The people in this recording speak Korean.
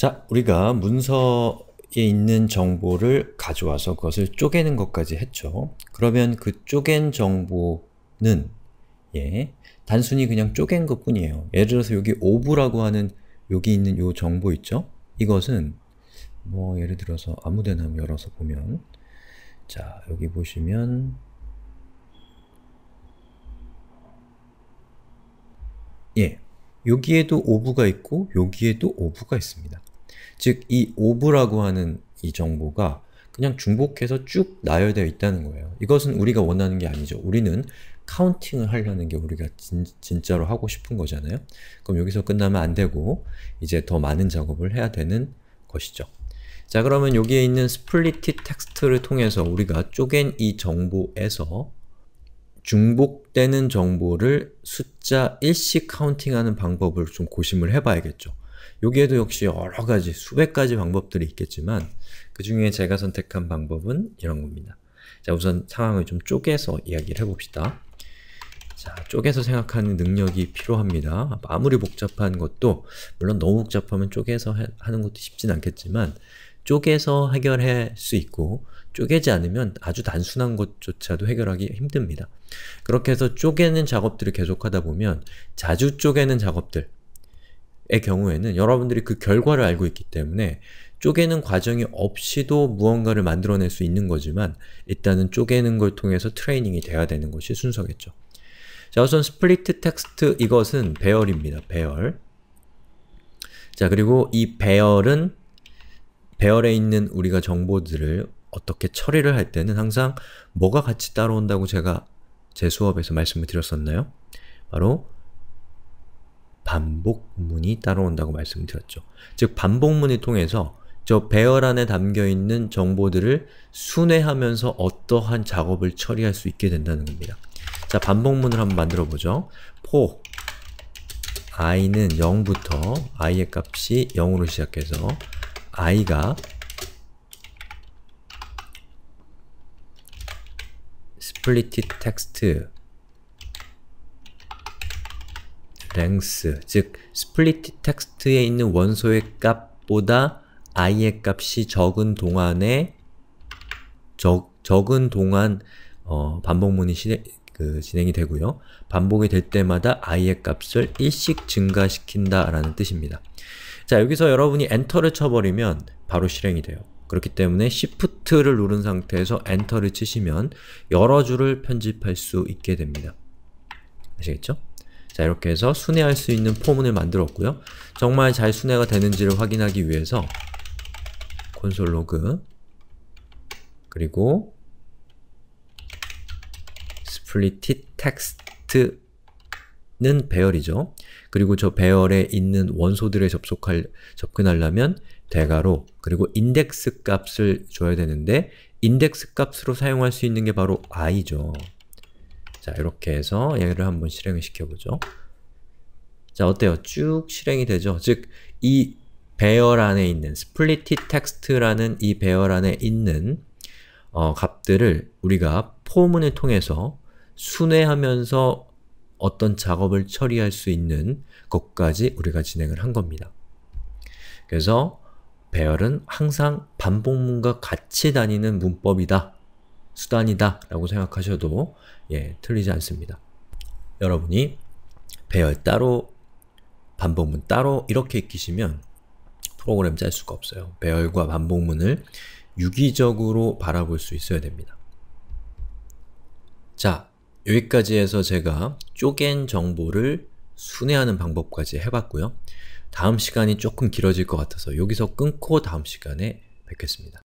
자, 우리가 문서 에 있는 정보를 가져와서 그것을 쪼개는 것까지 했죠. 그러면 그 쪼갠 정보는 예, 단순히 그냥 쪼갠 것 뿐이에요. 예를 들어서 여기 오브라고 하는 여기 있는 요 정보 있죠? 이것은 뭐 예를 들어서 아무데나 열어서 보면 자, 여기 보시면 예, 여기에도 오브가 있고 여기에도 오브가 있습니다. 즉이 오브라고 하는 이 정보가 그냥 중복해서 쭉 나열되어 있다는 거예요. 이것은 우리가 원하는 게 아니죠. 우리는 카운팅을 하려는 게 우리가 진, 짜로 하고 싶은 거잖아요. 그럼 여기서 끝나면 안 되고 이제 더 많은 작업을 해야 되는 것이죠. 자 그러면 여기에 있는 스플리티 텍스트를 통해서 우리가 쪼갠 이 정보에서 중복되는 정보를 숫자 1씩 카운팅하는 방법을 좀 고심을 해봐야겠죠. 여기에도 역시 여러 가지 수백 가지 방법들이 있겠지만 그 중에 제가 선택한 방법은 이런 겁니다. 자 우선 상황을 좀 쪼개서 이야기를 해봅시다. 자, 쪼개서 생각하는 능력이 필요합니다. 아무리 복잡한 것도 물론 너무 복잡하면 쪼개서 해, 하는 것도 쉽진 않겠지만 쪼개서 해결할 수 있고 쪼개지 않으면 아주 단순한 것조차도 해결하기 힘듭니다. 그렇게 해서 쪼개는 작업들을 계속하다 보면 자주 쪼개는 작업들 경우에는 여러분들이 그 결과를 알고 있기 때문에 쪼개는 과정이 없이도 무언가를 만들어낼 수 있는 거지만 일단은 쪼개는 걸 통해서 트레이닝이 돼야 되는 것이 순서겠죠. 자 우선 스플리트 텍스트 이것은 배열입니다. 배열 자 그리고 이 배열은 배열에 있는 우리가 정보들을 어떻게 처리를 할 때는 항상 뭐가 같이 따라온다고 제가 제 수업에서 말씀을 드렸었나요? 바로 반복문이 따라온다고 말씀드렸죠. 즉 반복문을 통해서 저 배열 안에 담겨있는 정보들을 순회하면서 어떠한 작업을 처리할 수 있게 된다는 겁니다. 자, 반복문을 한번 만들어보죠. for i는 0부터 i의 값이 0으로 시작해서 i가 split text 랭스, 즉 스플리트 텍스트에 있는 원소의 값보다 i의 값이 적은 동안에 적, 적은 동안 어, 반복문이 시, 그, 진행이 되고요. 반복이 될 때마다 i의 값을 1씩 증가시킨다 라는 뜻입니다. 자 여기서 여러분이 엔터를 쳐버리면 바로 실행이 돼요. 그렇기 때문에 Shift를 누른 상태에서 엔터를 치시면 여러 줄을 편집할 수 있게 됩니다. 아시겠죠? 자 이렇게 해서 순회할 수 있는 포문을 만들었고요. 정말 잘 순회가 되는지를 확인하기 위해서 콘솔 로그 그리고 스플릿티 텍스트는 배열이죠. 그리고 저 배열에 있는 원소들에 접속할 접근하려면 대괄호 그리고 인덱스 값을 줘야 되는데 인덱스 값으로 사용할 수 있는 게 바로 i죠. 자, 이렇게 해서 얘를 한번 실행을 시켜보죠. 자, 어때요? 쭉 실행이 되죠? 즉, 이 배열 안에 있는 s p l i t 플리 t e x t 라는이 배열 안에 있는 어, 값들을 우리가 포문을 통해서 순회하면서 어떤 작업을 처리할 수 있는 것까지 우리가 진행을 한 겁니다. 그래서 배열은 항상 반복문과 같이 다니는 문법이다 수단이다 라고 생각하셔도 예, 틀리지 않습니다. 여러분이 배열 따로, 반복문 따로 이렇게 익히시면 프로그램 짤 수가 없어요. 배열과 반복문을 유기적으로 바라볼 수 있어야 됩니다. 자, 여기까지 해서 제가 쪼갠 정보를 순회하는 방법까지 해봤고요. 다음 시간이 조금 길어질 것 같아서 여기서 끊고 다음 시간에 뵙겠습니다.